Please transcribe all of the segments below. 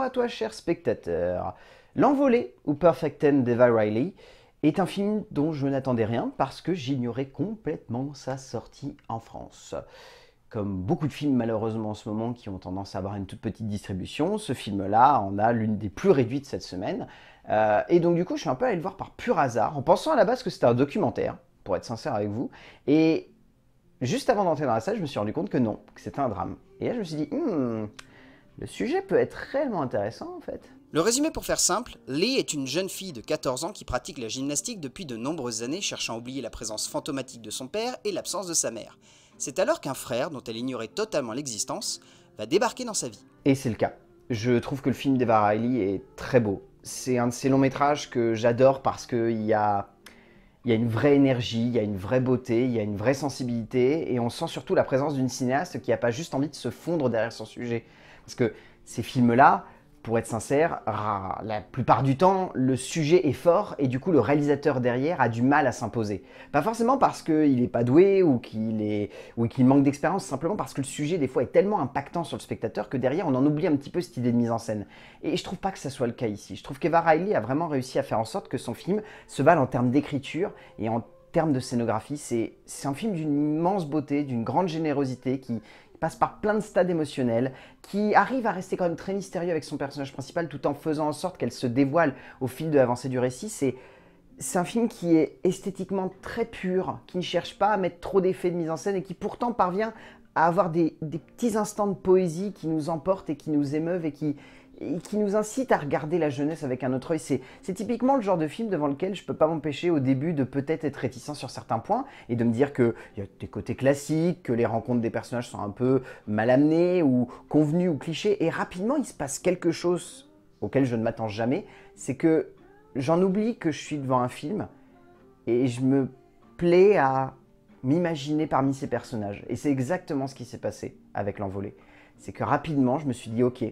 à toi, cher spectateur. L'envolé, ou Perfect Ten d'Eva Riley, est un film dont je n'attendais rien parce que j'ignorais complètement sa sortie en France. Comme beaucoup de films malheureusement en ce moment qui ont tendance à avoir une toute petite distribution, ce film-là en a l'une des plus réduites cette semaine. Euh, et donc du coup, je suis un peu allé le voir par pur hasard, en pensant à la base que c'était un documentaire, pour être sincère avec vous. Et juste avant d'entrer dans la salle, je me suis rendu compte que non, que c'était un drame. Et là, je me suis dit, hmm, le sujet peut être réellement intéressant en fait. Le résumé pour faire simple, Lee est une jeune fille de 14 ans qui pratique la gymnastique depuis de nombreuses années cherchant à oublier la présence fantomatique de son père et l'absence de sa mère. C'est alors qu'un frère, dont elle ignorait totalement l'existence, va débarquer dans sa vie. Et c'est le cas. Je trouve que le film d'Eva Riley est très beau. C'est un de ces longs métrages que j'adore parce qu'il y a, y a une vraie énergie, il y a une vraie beauté, il y a une vraie sensibilité et on sent surtout la présence d'une cinéaste qui n'a pas juste envie de se fondre derrière son sujet. Parce que ces films-là, pour être sincère, la plupart du temps, le sujet est fort et du coup le réalisateur derrière a du mal à s'imposer. Pas forcément parce qu'il n'est pas doué ou qu'il est ou qu'il manque d'expérience, simplement parce que le sujet des fois est tellement impactant sur le spectateur que derrière on en oublie un petit peu cette idée de mise en scène. Et je trouve pas que ça soit le cas ici. Je trouve qu'Eva Riley a vraiment réussi à faire en sorte que son film se vale en termes d'écriture et en termes de scénographie. C'est un film d'une immense beauté, d'une grande générosité qui, passe par plein de stades émotionnels, qui arrive à rester quand même très mystérieux avec son personnage principal tout en faisant en sorte qu'elle se dévoile au fil de l'avancée du récit. C'est un film qui est esthétiquement très pur, qui ne cherche pas à mettre trop d'effets de mise en scène et qui pourtant parvient à avoir des, des petits instants de poésie qui nous emportent et qui nous émeuvent et qui, et qui nous incite à regarder la jeunesse avec un autre œil. C'est typiquement le genre de film devant lequel je ne peux pas m'empêcher au début de peut-être être réticent sur certains points et de me dire qu'il y a des côtés classiques, que les rencontres des personnages sont un peu mal amenées ou convenues ou clichés. Et rapidement, il se passe quelque chose auquel je ne m'attends jamais, c'est que j'en oublie que je suis devant un film et je me plais à m'imaginer parmi ces personnages. Et c'est exactement ce qui s'est passé avec L'Envolé. C'est que rapidement, je me suis dit, ok,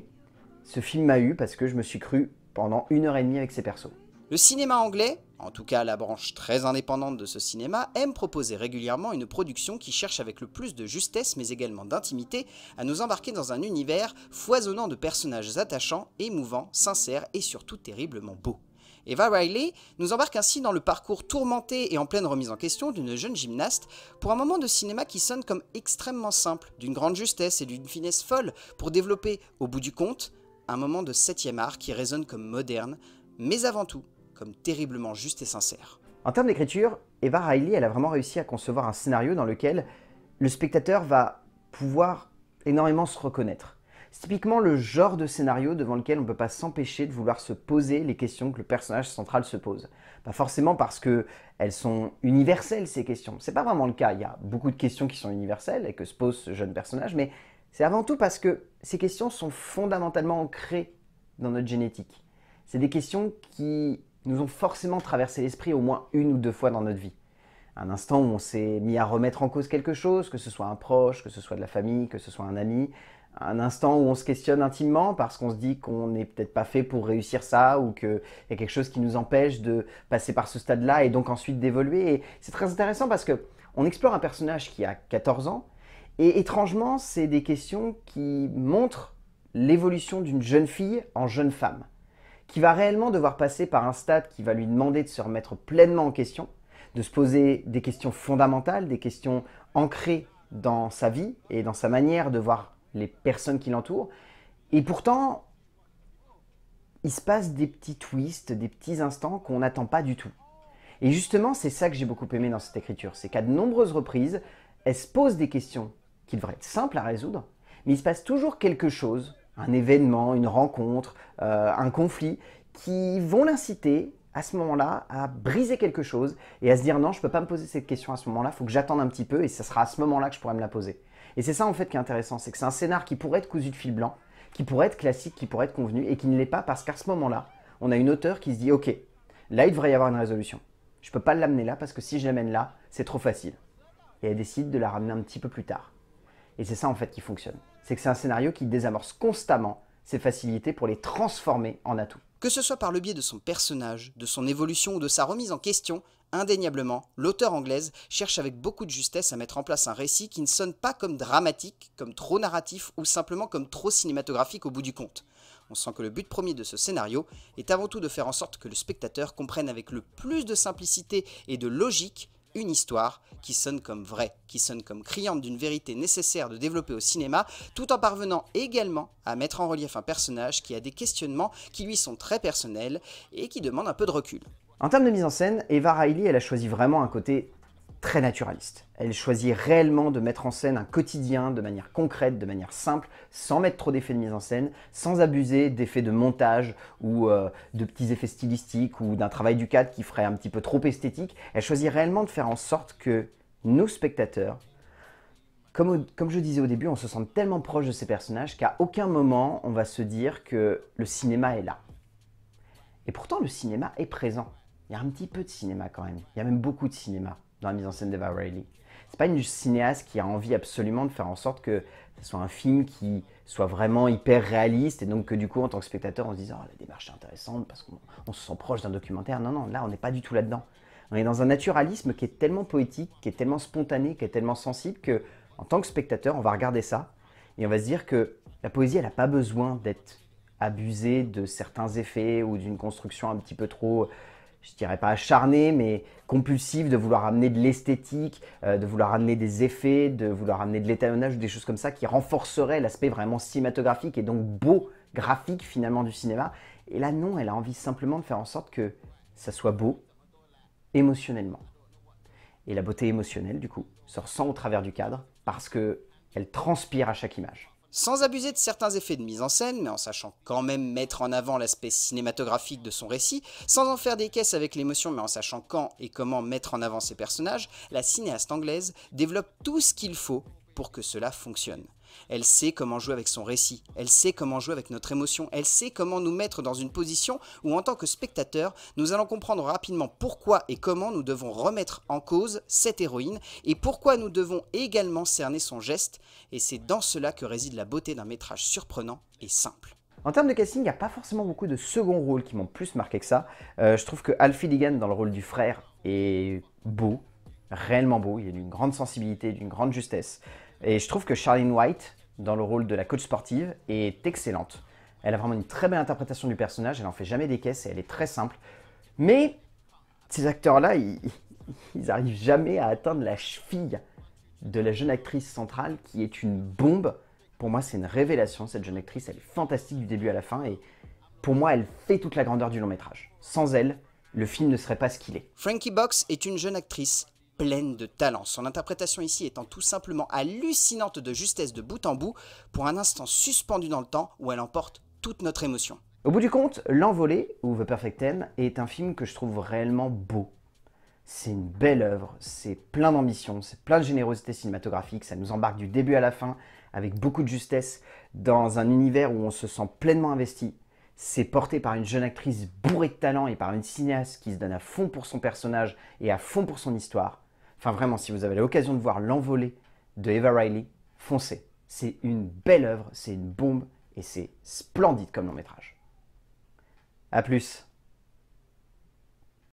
ce film m'a eu parce que je me suis cru pendant une heure et demie avec ses persos. Le cinéma anglais, en tout cas la branche très indépendante de ce cinéma, aime proposer régulièrement une production qui cherche avec le plus de justesse mais également d'intimité à nous embarquer dans un univers foisonnant de personnages attachants, émouvants, sincères et surtout terriblement beaux. Eva Riley nous embarque ainsi dans le parcours tourmenté et en pleine remise en question d'une jeune gymnaste pour un moment de cinéma qui sonne comme extrêmement simple, d'une grande justesse et d'une finesse folle pour développer, au bout du compte, un moment de septième art qui résonne comme moderne, mais avant tout comme terriblement juste et sincère. En termes d'écriture, Eva Riley, elle a vraiment réussi à concevoir un scénario dans lequel le spectateur va pouvoir énormément se reconnaître. C'est typiquement le genre de scénario devant lequel on ne peut pas s'empêcher de vouloir se poser les questions que le personnage central se pose. Pas forcément parce que elles sont universelles ces questions. C'est pas vraiment le cas. Il y a beaucoup de questions qui sont universelles et que se pose ce jeune personnage, mais c'est avant tout parce que ces questions sont fondamentalement ancrées dans notre génétique. C'est des questions qui nous ont forcément traversé l'esprit au moins une ou deux fois dans notre vie. Un instant où on s'est mis à remettre en cause quelque chose, que ce soit un proche, que ce soit de la famille, que ce soit un ami. Un instant où on se questionne intimement parce qu'on se dit qu'on n'est peut-être pas fait pour réussir ça ou qu'il y a quelque chose qui nous empêche de passer par ce stade-là et donc ensuite d'évoluer. Et c'est très intéressant parce que on explore un personnage qui a 14 ans et étrangement, c'est des questions qui montrent l'évolution d'une jeune fille en jeune femme, qui va réellement devoir passer par un stade qui va lui demander de se remettre pleinement en question, de se poser des questions fondamentales, des questions ancrées dans sa vie et dans sa manière de voir les personnes qui l'entourent. Et pourtant, il se passe des petits twists, des petits instants qu'on n'attend pas du tout. Et justement, c'est ça que j'ai beaucoup aimé dans cette écriture, c'est qu'à de nombreuses reprises, elle se pose des questions qui devrait être simple à résoudre, mais il se passe toujours quelque chose, un événement, une rencontre, euh, un conflit, qui vont l'inciter à ce moment-là à briser quelque chose et à se dire non, je ne peux pas me poser cette question à ce moment-là, il faut que j'attende un petit peu et ce sera à ce moment-là que je pourrai me la poser. Et c'est ça en fait qui est intéressant, c'est que c'est un scénar qui pourrait être cousu de fil blanc, qui pourrait être classique, qui pourrait être convenu et qui ne l'est pas parce qu'à ce moment-là, on a une auteur qui se dit ok, là il devrait y avoir une résolution. Je ne peux pas l'amener là parce que si je l'amène là, c'est trop facile. Et elle décide de la ramener un petit peu plus tard. Et c'est ça en fait qui fonctionne. C'est que c'est un scénario qui désamorce constamment ses facilités pour les transformer en atouts. Que ce soit par le biais de son personnage, de son évolution ou de sa remise en question, indéniablement, l'auteur anglaise cherche avec beaucoup de justesse à mettre en place un récit qui ne sonne pas comme dramatique, comme trop narratif ou simplement comme trop cinématographique au bout du compte. On sent que le but premier de ce scénario est avant tout de faire en sorte que le spectateur comprenne avec le plus de simplicité et de logique une histoire qui sonne comme vraie, qui sonne comme criante d'une vérité nécessaire de développer au cinéma, tout en parvenant également à mettre en relief un personnage qui a des questionnements qui lui sont très personnels et qui demandent un peu de recul. En termes de mise en scène, Eva Riley, elle a choisi vraiment un côté très naturaliste. Elle choisit réellement de mettre en scène un quotidien de manière concrète, de manière simple, sans mettre trop d'effets de mise en scène, sans abuser d'effets de montage ou euh, de petits effets stylistiques ou d'un travail du cadre qui ferait un petit peu trop esthétique. Elle choisit réellement de faire en sorte que nos spectateurs, comme, comme je disais au début, on se sente tellement proche de ces personnages qu'à aucun moment on va se dire que le cinéma est là. Et pourtant le cinéma est présent. Il y a un petit peu de cinéma quand même. Il y a même beaucoup de cinéma la mise en scène d'Eva Riley. C'est pas une cinéaste qui a envie absolument de faire en sorte que ce soit un film qui soit vraiment hyper réaliste et donc que du coup en tant que spectateur on se dise oh, la démarche est intéressante parce qu'on se sent proche d'un documentaire. Non, non, là on n'est pas du tout là-dedans. On est dans un naturalisme qui est tellement poétique, qui est tellement spontané, qui est tellement sensible que en tant que spectateur on va regarder ça et on va se dire que la poésie elle n'a pas besoin d'être abusée de certains effets ou d'une construction un petit peu trop je dirais pas acharné, mais compulsif de vouloir amener de l'esthétique, euh, de vouloir amener des effets, de vouloir amener de l'étalonnage, des choses comme ça qui renforceraient l'aspect vraiment cinématographique et donc beau graphique finalement du cinéma. Et là non, elle a envie simplement de faire en sorte que ça soit beau émotionnellement. Et la beauté émotionnelle du coup se ressent au travers du cadre parce que elle transpire à chaque image sans abuser de certains effets de mise en scène, mais en sachant quand même mettre en avant l'aspect cinématographique de son récit, sans en faire des caisses avec l'émotion, mais en sachant quand et comment mettre en avant ses personnages, la cinéaste anglaise développe tout ce qu'il faut pour que cela fonctionne. Elle sait comment jouer avec son récit. Elle sait comment jouer avec notre émotion. Elle sait comment nous mettre dans une position où, en tant que spectateur, nous allons comprendre rapidement pourquoi et comment nous devons remettre en cause cette héroïne et pourquoi nous devons également cerner son geste. Et c'est dans cela que réside la beauté d'un métrage surprenant et simple. En termes de casting, il n'y a pas forcément beaucoup de second rôles qui m'ont plus marqué que ça. Euh, je trouve que Alfie Ligan dans le rôle du frère est beau, réellement beau. Il a d'une grande sensibilité, d'une grande justesse. Et je trouve que Charlene White, dans le rôle de la coach sportive, est excellente. Elle a vraiment une très belle interprétation du personnage, elle n'en fait jamais des caisses et elle est très simple. Mais ces acteurs-là, ils, n'arrivent jamais à atteindre la cheville de la jeune actrice centrale qui est une bombe. Pour moi, c'est une révélation. Cette jeune actrice, elle est fantastique du début à la fin et pour moi, elle fait toute la grandeur du long métrage. Sans elle, le film ne serait pas ce qu'il est. Frankie Box est une jeune actrice pleine de talent. Son interprétation ici étant tout simplement hallucinante de justesse de bout en bout, pour un instant suspendu dans le temps où elle emporte toute notre émotion. Au bout du compte, L'Envolée, ou The Perfect Ten, est un film que je trouve réellement beau. C'est une belle œuvre, c'est plein d'ambition, c'est plein de générosité cinématographique, ça nous embarque du début à la fin, avec beaucoup de justesse, dans un univers où on se sent pleinement investi. C'est porté par une jeune actrice bourrée de talent et par une cinéaste qui se donne à fond pour son personnage et à fond pour son histoire. Enfin vraiment, si vous avez l'occasion de voir l'envolée de Eva Riley, foncez. C'est une belle œuvre, c'est une bombe et c'est splendide comme long métrage. A plus